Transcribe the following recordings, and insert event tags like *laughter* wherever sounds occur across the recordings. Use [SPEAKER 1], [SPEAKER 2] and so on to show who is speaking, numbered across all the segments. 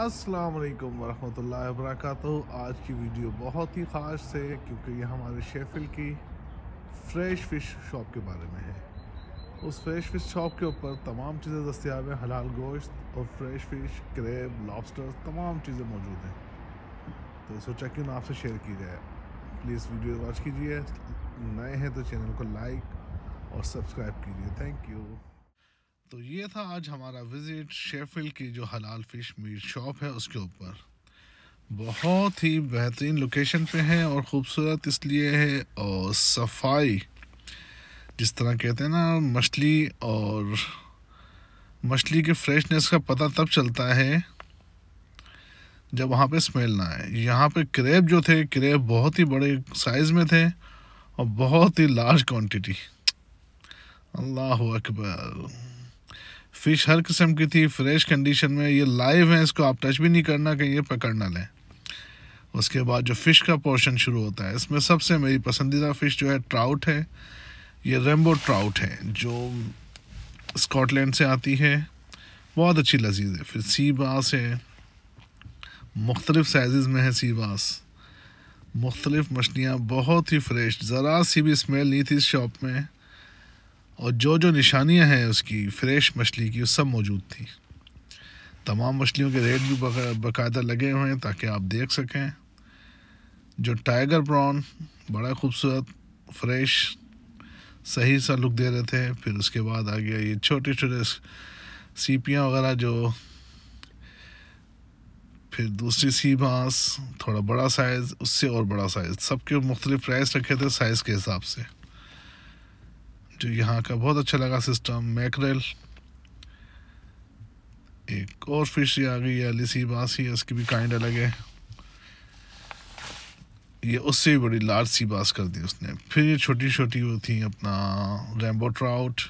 [SPEAKER 1] अस्सलाम वालेकुम वरहमतुल्लाहि आज की वीडियो बहुत ही ख़ास है क्योंकि ये हमारे शेफिल की फ़्रेश फ़िश शॉप के बारे में है उस फ्रेश फ़िश शॉप के ऊपर तमाम चीज़ें दस्तियाब हैं हलाल गोश्त और फ्रेश फ़िश क्रेब लॉबस्टर तमाम चीज़ें मौजूद हैं तो सोचा क्यों ना आपसे शेयर की जाए प्लीज़ वीडियो वॉच कीजिए नए हैं तो चैनल को लाइक और सब्सक्राइब कीजिए थैंक यू तो ये था आज हमारा विज़िट शेफिल की जो हलाल फ़िश मीट शॉप है उसके ऊपर बहुत ही बेहतरीन लोकेशन पे है और ख़ूबसूरत इसलिए है और सफाई जिस तरह कहते हैं ना मछली और मछली के फ्रेशनेस का पता तब चलता है जब वहाँ पे स्मेल ना आए यहाँ पे क्रेब जो थे क्रेब बहुत ही बड़े साइज़ में थे और बहुत ही लार्ज क्वांटिटी अल्लाह अकबर फ़िश हर किस्म की थी फ्रेश कंडीशन में ये लाइव है इसको आप टच भी नहीं करना कहीं ये पकड़ ना लें उसके बाद जो फ़िश का पोर्शन शुरू होता है इसमें सबसे मेरी पसंदीदा फ़िश जो है ट्राउट है ये रेम्बो ट्राउट है जो स्कॉटलैंड से आती है बहुत अच्छी लजीज है फिर सी बास है मुख्तलिफ़ साइज़ में है सी बास मुख्तलिफ़ मछलियाँ बहुत ही फ्रेश ज़रा सी भी स्मेल नहीं थी इस शॉप में और जो जो निशानियां हैं उसकी फ्रेश मछली की वो सब मौजूद थी तमाम मछलियों के रेट भी बाकायदा लगे हुए हैं ताकि आप देख सकें जो टाइगर प्रॉन बड़ा खूबसूरत फ्रेश सही सा लुक दे रहे थे फिर उसके बाद आ गया ये छोटे छोटे सीपियाँ वगैरह जो फिर दूसरी सी बाँस थोड़ा बड़ा साइज़ उससे और बड़ा साइज़ सबके मुख्तलिफ प्राइस रखे थे साइज़ के हिसाब से जो तो यहाँ का बहुत अच्छा लगा सिस्टम मैकरेल एक और फिश आ गई है लिसी बासी है उसकी भी काइंड अलग है ये उससे भी बड़ी लार्ज सी बास कर दी उसने फिर ये छोटी छोटी वो थी अपना रेम्बो ट्राउट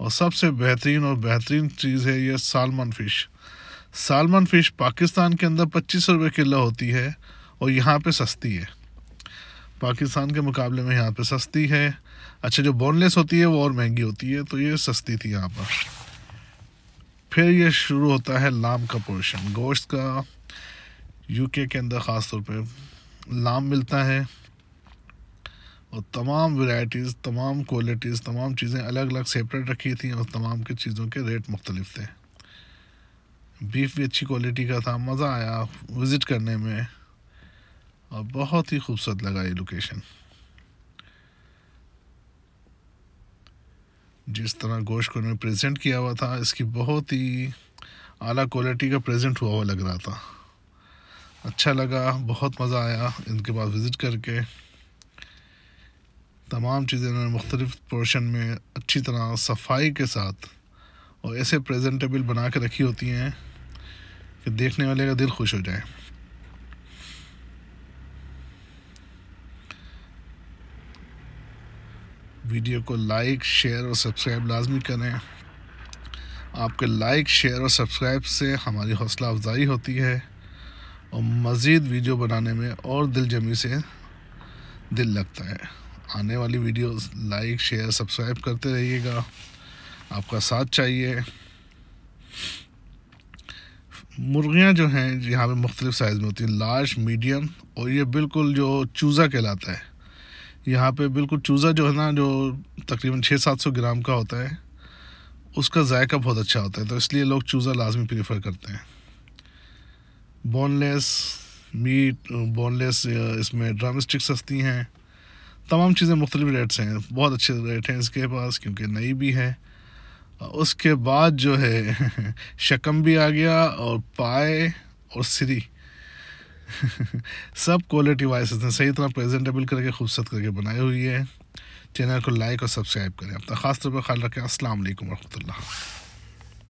[SPEAKER 1] और सबसे बेहतरीन और बेहतरीन चीज़ है ये salmon fish salmon fish Pakistan के अंदर पच्चीस रुपये किलो होती है और यहाँ पे सस्ती है पाकिस्तान के मुकाबले में यहाँ पे सस्ती है अच्छा जो बोनलेस होती है वो और महंगी होती है तो ये सस्ती थी यहाँ पर फिर ये शुरू होता है लाम का पोर्शन गोश्त का यूके के अंदर ख़ास तौर पे लाम मिलता है और तमाम वैरायटीज़ तमाम क्वालिटीज़ तमाम चीज़ें अलग अलग सेपरेट रखी थी और तमाम की चीज़ों के रेट मुख्तलिफ थे बीफ भी अच्छी क्वालिटी का था मज़ा आया विज़िट करने में और बहुत ही खूबसूरत लगा ये लोकेशन जिस तरह गोश्त को उन्होंने प्रेजेंट किया हुआ था इसकी बहुत ही आला क्वालिटी का प्रेजेंट हुआ हुआ लग रहा था अच्छा लगा बहुत मज़ा आया इनके पास विज़िट करके तमाम चीज़ें इन्होंने मुख्तलिफ पोर्शन में अच्छी तरह सफाई के साथ और ऐसे प्रेजेंटेबल बना के रखी होती हैं कि देखने वाले का दिल खुश हो जाए वीडियो को लाइक शेयर और सब्सक्राइब लाजमी करें आपके लाइक शेयर और सब्सक्राइब से हमारी हौसला अफजाई होती है और मज़ीद वीडियो बनाने में और दिल जमी से दिल लगता है आने वाली वीडियोस लाइक शेयर सब्सक्राइब करते रहिएगा आपका साथ चाहिए मुर्गियाँ जो हैं यहाँ पे मुख्तलिफ़ साइज़ में होती हैं लार्ज मीडियम और ये बिल्कुल जो चूज़ा कहलाता है यहाँ पे बिल्कुल चूज़ा जो है ना जो तकरीबन छः सात सौ ग्राम का होता है उसका जायका बहुत अच्छा होता है तो इसलिए लोग चूज़ा लाजमी प्रीफर करते हैं बोनलेस मीट बोनलेस इसमें ड्राम स्टिक सस्ती हैं तमाम चीज़ें मुख्तलिफ रेट्स हैं बहुत अच्छे रेट हैं इसके पास क्योंकि नई भी है उसके बाद जो है *laughs* शकम भी आ गया और पाए और सिरी सब क्वालिटी वाइज ने सही तरह प्रेजेंटेबल करके खूबसूरत करके बनाई हुई है चैनल को लाइक और सब्सक्राइब करें अपना खास तौर पर ख्याल रखें असल वरहमल